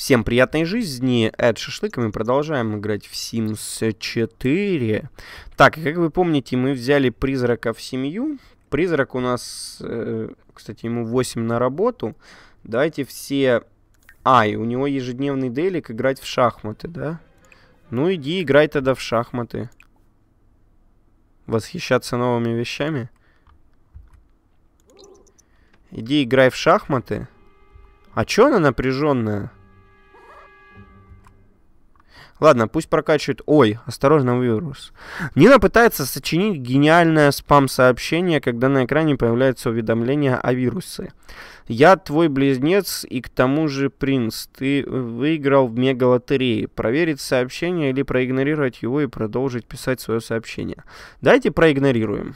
Всем приятной жизни. Эд Шашлык, и мы продолжаем играть в Sims 4. Так, как вы помните, мы взяли призрака в семью. Призрак у нас, э, кстати, ему 8 на работу. Давайте все... А, и у него ежедневный делик играть в шахматы, да? Ну иди играй тогда в шахматы. Восхищаться новыми вещами? Иди играй в шахматы. А чё она напряженная? Ладно, пусть прокачивает. Ой, осторожно, вирус. Нина пытается сочинить гениальное спам-сообщение, когда на экране появляется уведомление о вирусе. Я твой близнец и к тому же принц. Ты выиграл в мегалотерее. Проверить сообщение или проигнорировать его и продолжить писать свое сообщение. Давайте проигнорируем.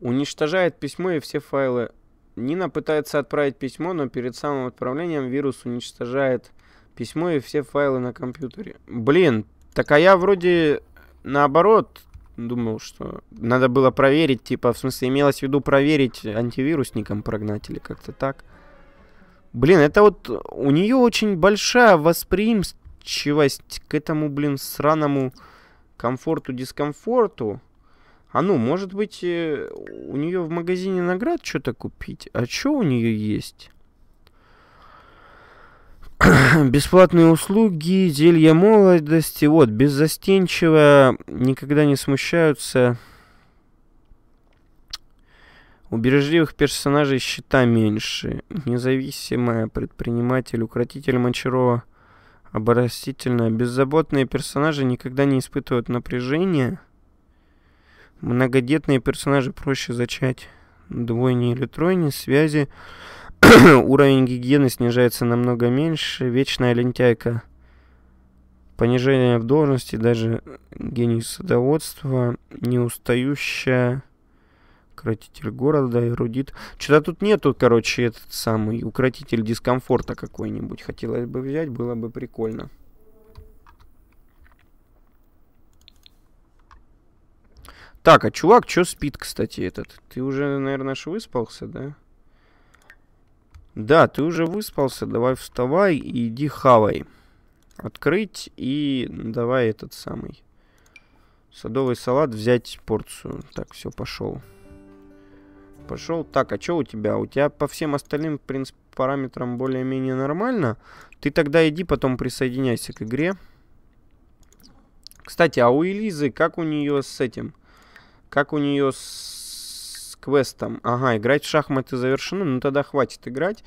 Уничтожает письмо и все файлы. Нина пытается отправить письмо, но перед самым отправлением вирус уничтожает Письмо и все файлы на компьютере. Блин, так а я вроде наоборот думал, что надо было проверить, типа, в смысле, имелось в виду проверить антивирусником прогнать или как-то так. Блин, это вот у нее очень большая восприимчивость к этому, блин, сраному комфорту-дискомфорту. А ну, может быть, э, у нее в магазине наград что-то купить? А что у нее есть? Бесплатные услуги, зелья молодости, вот, беззастенчиво, никогда не смущаются. У бережливых персонажей счета меньше. Независимая, предприниматель, укротитель Мочарова, оборостительная. Беззаботные персонажи никогда не испытывают напряжения. Многодетные персонажи проще зачать двойни или тройни, связи Уровень гигиены снижается намного меньше. Вечная лентяйка. Понижение в должности, даже гений садоводства, неустающая, укротитель города, эрудит. Что-то тут нету, короче, этот самый укротитель дискомфорта какой-нибудь. Хотелось бы взять, было бы прикольно. Так, а чувак что спит, кстати, этот? Ты уже, наверное, аж выспался, да? Да. Да, ты уже выспался, давай вставай и иди хавай. Открыть и давай этот самый. Садовый салат, взять порцию. Так, все, пошел. Пошел. Так, а что у тебя? У тебя по всем остальным, в принципе, параметрам более-менее нормально. Ты тогда иди, потом присоединяйся к игре. Кстати, а у Элизы, как у нее с этим? Как у нее с квестом. Ага, играть в шахматы завершено, ну тогда хватит играть.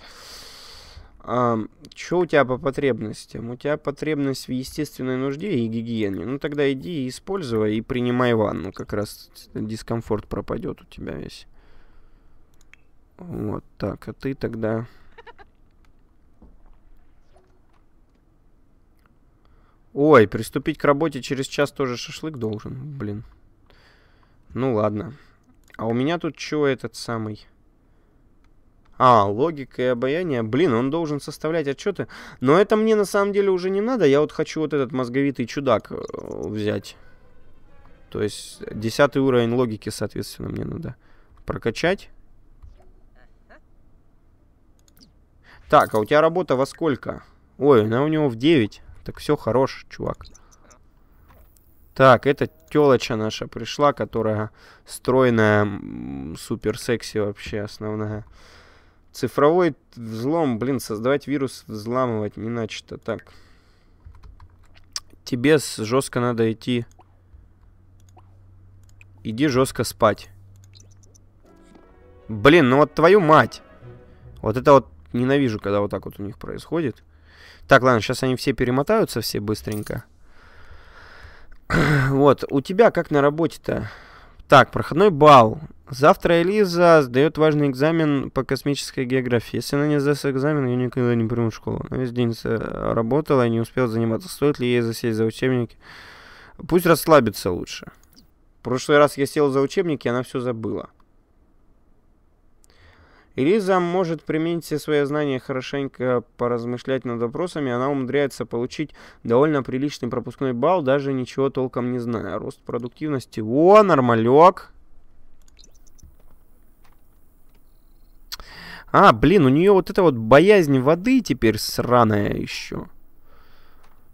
А, что у тебя по потребностям? У тебя потребность в естественной нужде и гигиене. Ну тогда иди и используй, и принимай ванну. Как раз дискомфорт пропадет у тебя весь. Вот так, а ты тогда... Ой, приступить к работе через час тоже шашлык должен, блин. Ну ладно. А у меня тут чего этот самый... А, логика и обаяние. Блин, он должен составлять отчеты. Но это мне на самом деле уже не надо. Я вот хочу вот этот мозговитый чудак э, взять. То есть, десятый уровень логики, соответственно, мне надо прокачать. Так, а у тебя работа во сколько? Ой, она у него в 9. Так все, хорош, чувак. Так, это телочка наша пришла, которая стройная, супер секси вообще основная. Цифровой взлом, блин, создавать вирус, взламывать не начато. Так. Тебе жестко надо идти. Иди жестко спать. Блин, ну вот твою мать. Вот это вот ненавижу, когда вот так вот у них происходит. Так, ладно, сейчас они все перемотаются, все быстренько. Вот, у тебя как на работе-то? Так, проходной балл. Завтра Элиза сдает важный экзамен по космической географии. Если она не сдаст экзамен, я никогда не приму в школу. Она весь день э, работала и не успела заниматься. Стоит ли ей засесть за учебники? Пусть расслабится лучше. В прошлый раз я сел за учебники, она все забыла. Элиза может применить все свои знания хорошенько поразмышлять над вопросами, она умудряется получить довольно приличный пропускной балл, даже ничего толком не зная. Рост продуктивности. О, нормалек! А, блин, у нее вот эта вот боязнь воды теперь сраная еще.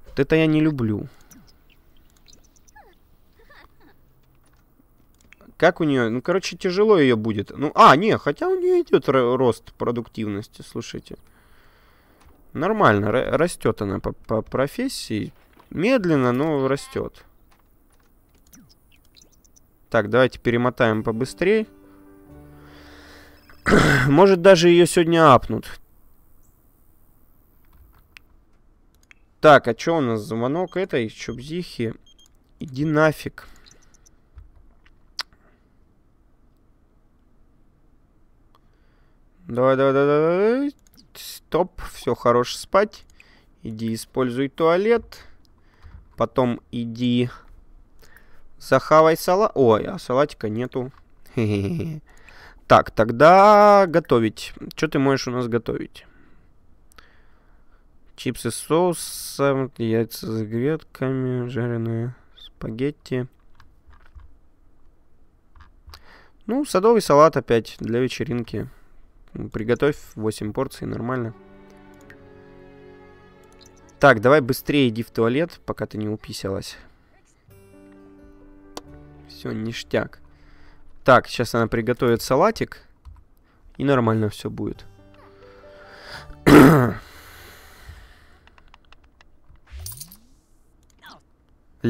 Вот это я не люблю. Как у нее? Ну, короче, тяжело ее будет. Ну, а, не, хотя у нее идет рост продуктивности, слушайте. Нормально, растет она по, по профессии. Медленно, но растет. Так, давайте перемотаем побыстрее. Может, даже ее сегодня апнут. Так, а что у нас звонок этой чубзихи? Иди нафиг. Давай, давай, давай, давай. Стоп, все, хорош спать. Иди используй туалет. Потом иди захавай салат. Ой, а салатика нету. Хе -хе -хе. Так, тогда готовить. Что ты можешь у нас готовить? Чипсы с соусом, яйца с грядками, жареные спагетти. Ну, садовый салат опять для вечеринки. Приготовь 8 порций, нормально. Так, давай быстрее иди в туалет, пока ты не уписалась. Все, ништяк. Так, сейчас она приготовит салатик. И нормально все будет. Ля,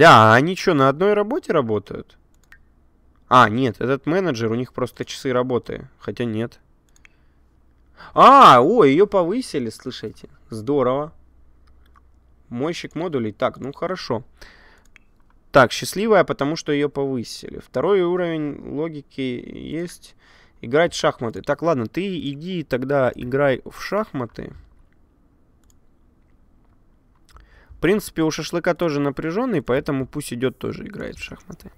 а они что, на одной работе работают? А, нет, этот менеджер, у них просто часы работы. Хотя нет. А, о, ее повысили, слышите? Здорово. Мойщик модулей. Так, ну хорошо. Так, счастливая, потому что ее повысили. Второй уровень логики есть. Играть в шахматы. Так, ладно, ты иди тогда играй в шахматы. В принципе, у шашлыка тоже напряженный, поэтому пусть идет тоже играет в шахматы.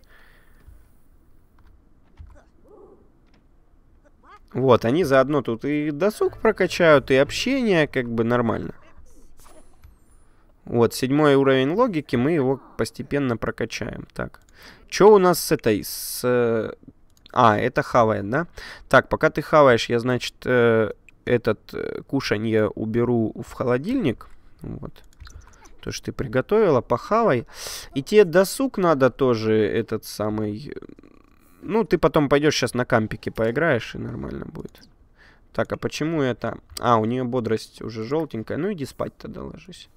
Вот, они заодно тут и досуг прокачают, и общение, как бы нормально. Вот, седьмой уровень логики, мы его постепенно прокачаем. Так, что у нас с этой, с... Э, а, это хавает, да? Так, пока ты хаваешь, я, значит, э, этот э, кушанье уберу в холодильник. Вот. То, что ты приготовила, похавай. И тебе досуг надо тоже этот самый ну, ты потом пойдешь сейчас на кампике поиграешь, и нормально будет. Так, а почему это... А, у нее бодрость уже желтенькая. Ну, иди спать тогда ложись.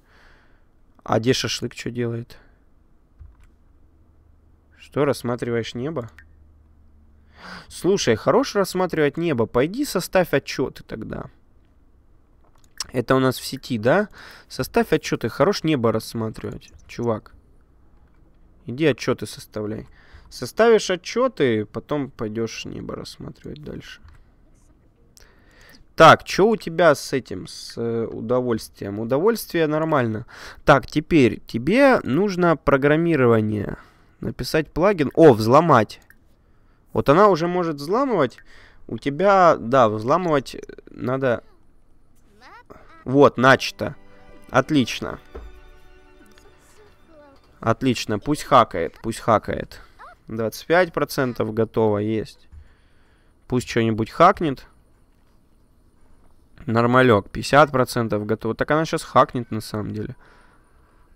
А где шашлык что делает? Что, рассматриваешь небо? Слушай, хорош рассматривать небо. Пойди составь отчеты тогда. Это у нас в сети, да? Составь отчеты. Хорош небо рассматривать, чувак. Иди отчеты составляй. Составишь отчеты, потом пойдешь небо рассматривать дальше. Так, что у тебя с этим, с э, удовольствием? Удовольствие нормально. Так, теперь тебе нужно программирование. Написать плагин. О, взломать. Вот она уже может взламывать. У тебя, да, взламывать надо... Вот, начато. Отлично. Отлично, пусть хакает, пусть хакает. 25% готово есть. Пусть что-нибудь хакнет. Нормалек. 50% готово. Так она сейчас хакнет на самом деле.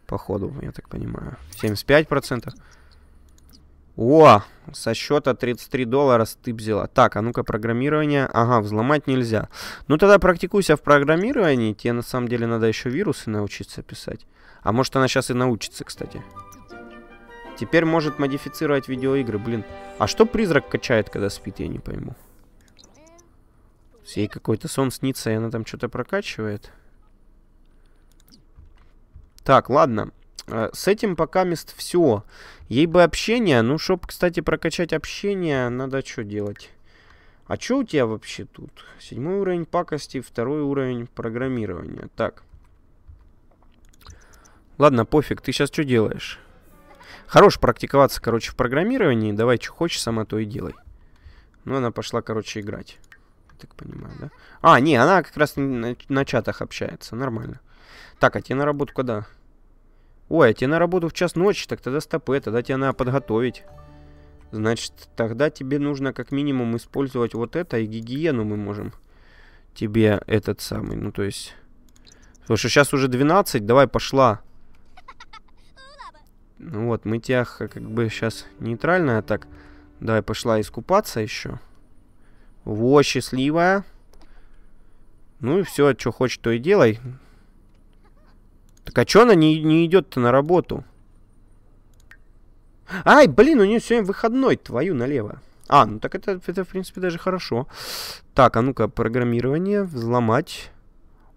Походу, я так понимаю. 75%. О, со счета 33 доллара стып взяла. Так, а ну-ка программирование. Ага, взломать нельзя. Ну тогда практикуйся в программировании. Тебе на самом деле надо еще вирусы научиться писать. А может она сейчас и научится, кстати. Теперь может модифицировать видеоигры, блин. А что призрак качает, когда спит, я не пойму. Ей какой-то сон снится, и она там что-то прокачивает. Так, ладно. Э, с этим пока мест все. Ей бы общение. Ну, чтоб, кстати, прокачать общение, надо что делать? А что у тебя вообще тут? Седьмой уровень пакости, второй уровень программирования. Так. Ладно, пофиг, ты сейчас что делаешь? Хорош практиковаться, короче, в программировании. Давай, что хочешь, сама то и делай. Ну, она пошла, короче, играть. Так понимаю, да? А, не, она как раз на, на чатах общается. Нормально. Так, а тебе на работу когда? Ой, а тебе на работу в час ночи, так тогда стопы, тогда тебе надо подготовить. Значит, тогда тебе нужно как минимум использовать вот это, и гигиену мы можем тебе этот самый, ну то есть... Слушай, сейчас уже 12, давай пошла. Ну вот, мы тебя как бы сейчас нейтральная, так. Давай, пошла искупаться еще. Во, счастливая. Ну и все, что хочешь, то и делай. Так а что она не, не идет-то на работу? Ай, блин, у нее сегодня выходной, твою налево. А, ну так это, это в принципе, даже хорошо. Так, а ну-ка, программирование, взломать.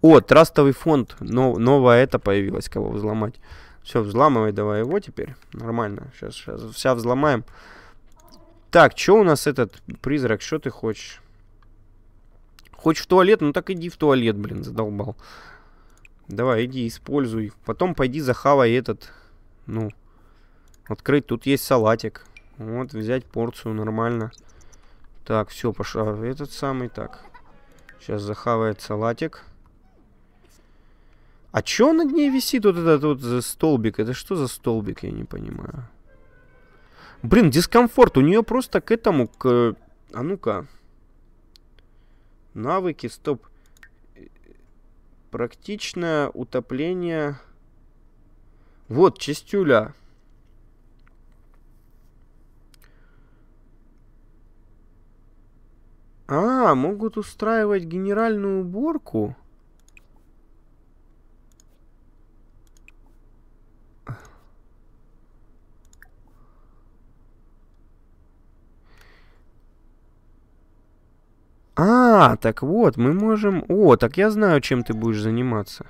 О, трастовый фонд, но, новая это появилась, кого взломать. Все, взламывай давай его теперь. Нормально. Сейчас, сейчас вся взломаем. Так, что у нас этот призрак? Что ты хочешь? Хочешь в туалет? Ну так иди в туалет, блин, задолбал. Давай, иди, используй. Потом пойди захавай этот. Ну, открыть. Тут есть салатик. Вот, взять порцию нормально. Так, все, пошел. А, этот самый, так. Сейчас захавает салатик. А чё над ней висит вот этот вот столбик? Это что за столбик, я не понимаю. Блин, дискомфорт. У нее просто к этому, к... А ну-ка. Навыки, стоп. Практичное утопление. Вот, чистюля. А, могут устраивать генеральную уборку? А, так вот, мы можем... О, так я знаю, чем ты будешь заниматься.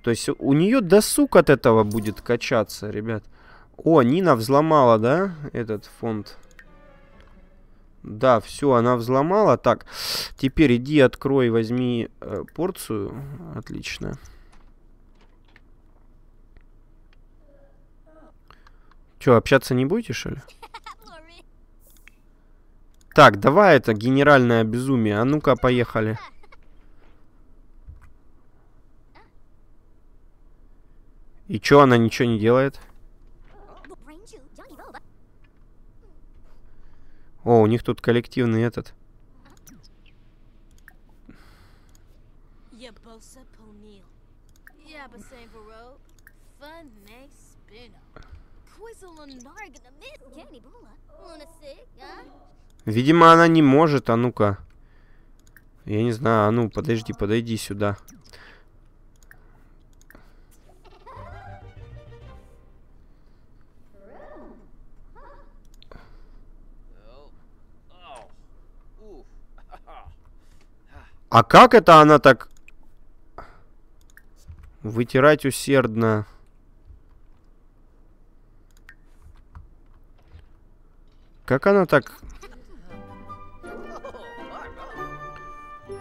То есть у нее досуг от этого будет качаться, ребят. О, Нина взломала, да, этот фонд? Да, все, она взломала. Так, теперь иди, открой, возьми э, порцию. Отлично. Че, общаться не будете, что ли? Так, давай это генеральное безумие. А ну-ка, поехали. И чё, она ничего не делает? О, у них тут коллективный этот. Видимо, она не может. А ну-ка. Я не знаю. А ну, подожди, подойди сюда. А как это она так... Вытирать усердно. Как она так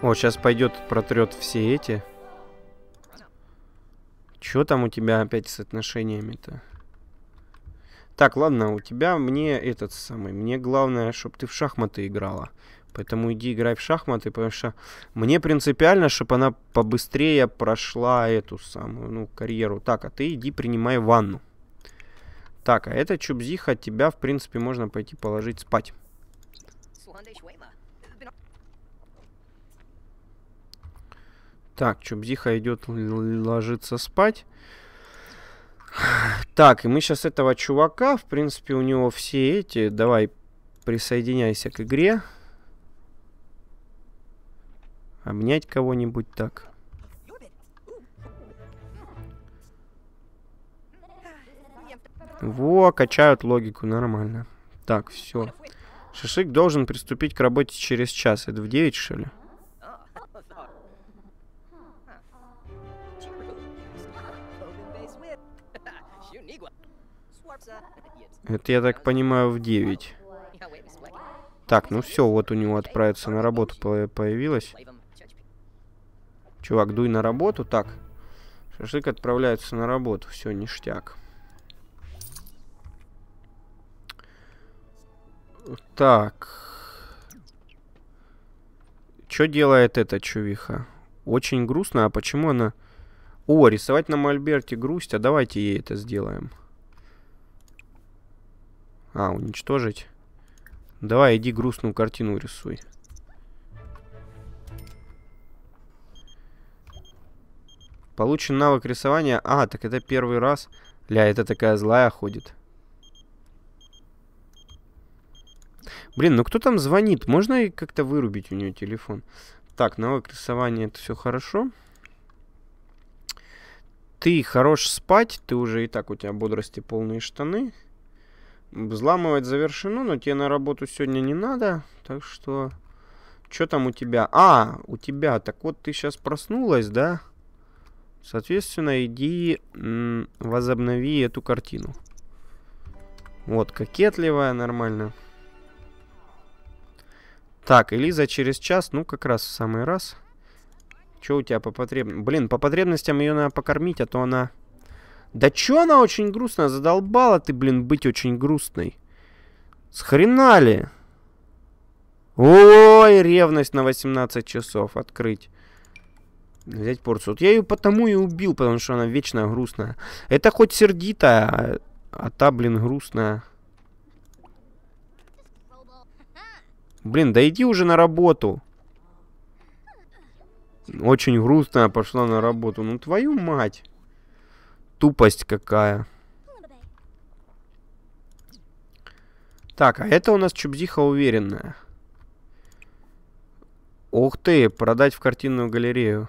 О, сейчас пойдет, протрет все эти. Чё там у тебя опять с отношениями-то? Так, ладно, у тебя мне этот самый. Мне главное, чтобы ты в шахматы играла. Поэтому иди играй в шахматы, потому что мне принципиально, чтобы она побыстрее прошла эту самую, ну, карьеру. Так, а ты иди принимай ванну. Так, а эта чубзиха тебя, в принципе, можно пойти положить спать. Так, Чубзиха идет ложиться спать. Так, и мы сейчас этого чувака, в принципе, у него все эти. Давай, присоединяйся к игре. Обнять кого-нибудь так. Во, качают логику, нормально. Так, все. Шишик должен приступить к работе через час. Это в 9, что ли? Это, я так понимаю, в 9. Так, ну все, вот у него отправиться на работу по появилось. Чувак, дуй на работу. Так, шашлык отправляется на работу. Все, ништяк. Так. Что делает эта чувиха? Очень грустно. А почему она... О, рисовать на мольберте грусть. А давайте ей это сделаем. А, уничтожить. Давай, иди грустную картину рисуй. Получен навык рисования. А, так это первый раз. Ля, это такая злая ходит. Блин, ну кто там звонит? Можно и как-то вырубить у нее телефон? Так, навык рисования, это все хорошо. Ты хорош спать, ты уже и так, у тебя бодрости полные штаны. Взламывать завершено, но тебе на работу сегодня не надо. Так что... Что там у тебя? А, у тебя. Так вот, ты сейчас проснулась, да? Соответственно, иди возобнови эту картину. Вот, кокетливая, нормально. Так, Элиза через час, ну, как раз в самый раз. Что у тебя по потребностям? Блин, по потребностям ее надо покормить, а то она да чё она очень грустная? Задолбала ты, блин, быть очень грустной. Схрена Ой, ревность на 18 часов открыть. Взять порцию. Вот я ее потому и убил, потому что она вечно грустная. Это хоть сердитая, а та, блин, грустная. Блин, да иди уже на работу. Очень грустная пошла на работу. Ну твою мать тупость какая. Так, а это у нас чубзиха уверенная. Ух ты, продать в картинную галерею.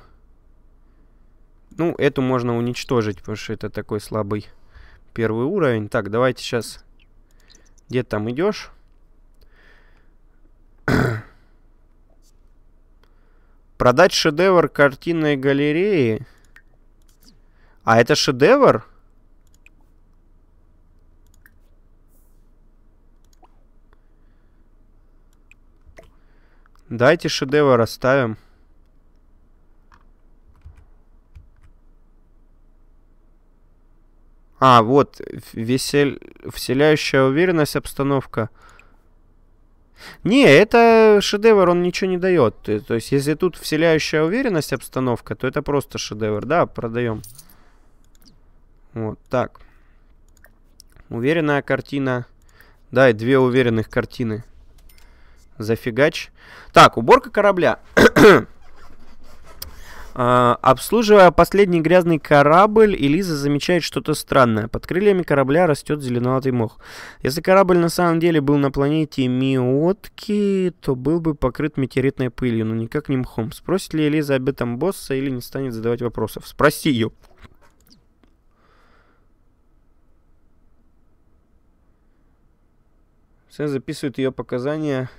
Ну, эту можно уничтожить, потому что это такой слабый первый уровень. Так, давайте сейчас... Где там идешь? продать шедевр картинной галереи... А это шедевр? Дайте шедевр оставим. А, вот, весель... вселяющая уверенность обстановка. Не, это шедевр, он ничего не дает. То есть, если тут вселяющая уверенность обстановка, то это просто шедевр. Да, продаем. Вот так. Уверенная картина. Да, и две уверенных картины. Зафигач. Так, уборка корабля. Uh, обслуживая последний грязный корабль, Элиза замечает что-то странное. Под крыльями корабля растет зеленоватый мох. Если корабль на самом деле был на планете Миотки, то был бы покрыт метеоритной пылью, но никак не мхом. Спросит ли Элиза об этом босса или не станет задавать вопросов? Спроси ее. Все записывают ее показания.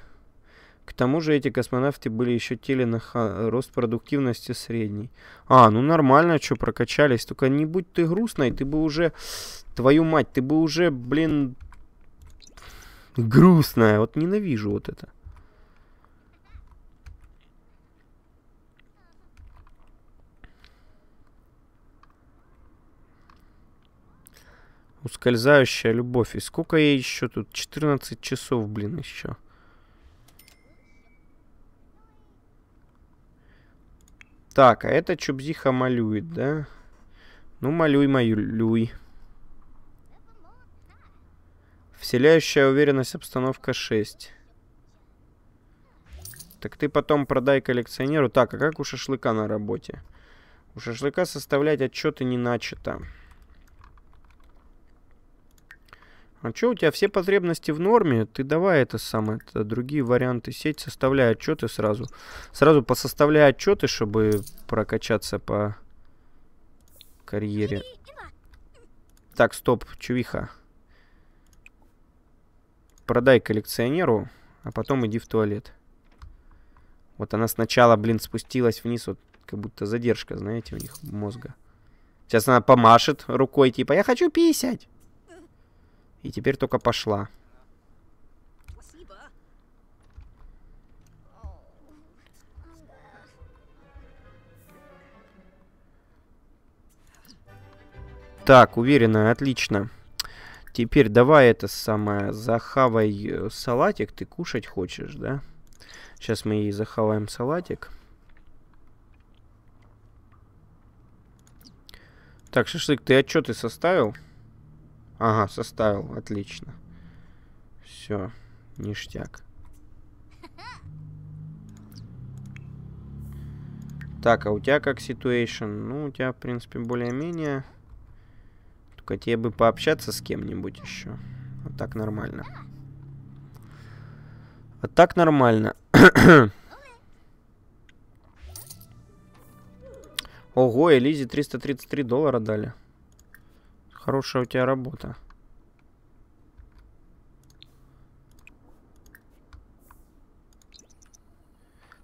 К тому же эти космонавты были еще теле рост продуктивности средний. А, ну нормально, что прокачались. Только не будь ты грустной, ты бы уже... Твою мать, ты бы уже, блин... Грустная. Вот ненавижу вот это. Ускользающая любовь. И сколько ей еще тут? 14 часов, блин, еще. Так, а это Чубзиха малюет, да? Ну, малюй, малюй. Вселяющая уверенность обстановка 6. Так ты потом продай коллекционеру. Так, а как у шашлыка на работе? У шашлыка составлять отчеты не начато. А что у тебя все потребности в норме? Ты давай это самое, это другие варианты. Сеть составляй отчеты сразу. Сразу посоставляй отчеты, чтобы прокачаться по карьере. Так, стоп, чувиха. Продай коллекционеру, а потом иди в туалет. Вот она сначала, блин, спустилась вниз, вот как будто задержка, знаете, у них мозга. Сейчас она помашет рукой, типа, я хочу писать. И теперь только пошла. Так, уверенно, отлично. Теперь давай это самое, захавай э, салатик, ты кушать хочешь, да? Сейчас мы ей захаваем салатик. Так, шашлык, ты отчеты составил? Ага, составил, отлично. Все, ништяк. Так, а у тебя как ситуация? Ну, у тебя, в принципе, более-менее. Только тебе бы пообщаться с кем-нибудь еще. Вот так нормально. Вот так нормально. Ого, Элизе 333 доллара дали. Хорошая у тебя работа.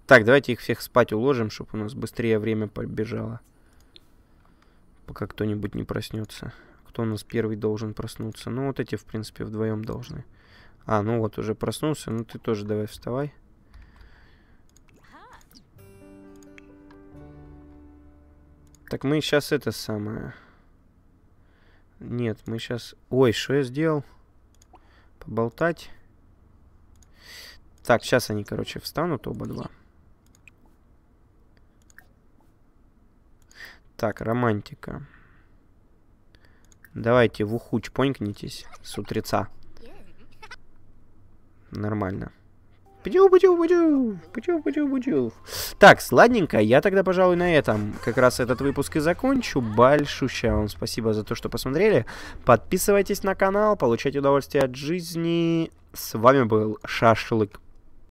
Так, давайте их всех спать уложим, чтобы у нас быстрее время побежало. Пока кто-нибудь не проснется. Кто у нас первый должен проснуться? Ну, вот эти, в принципе, вдвоем должны. А, ну вот, уже проснулся. Ну, ты тоже давай вставай. Так мы сейчас это самое... Нет, мы сейчас... Ой, что я сделал? Поболтать. Так, сейчас они, короче, встанут оба-два. Так, романтика. Давайте в уху чпонькнитесь с утреца. Нормально. Путю, путю, путю, путю, путю, путю. Так, сладненько, я тогда, пожалуй, на этом как раз этот выпуск и закончу. Большущее вам спасибо за то, что посмотрели. Подписывайтесь на канал, получайте удовольствие от жизни. С вами был Шашлык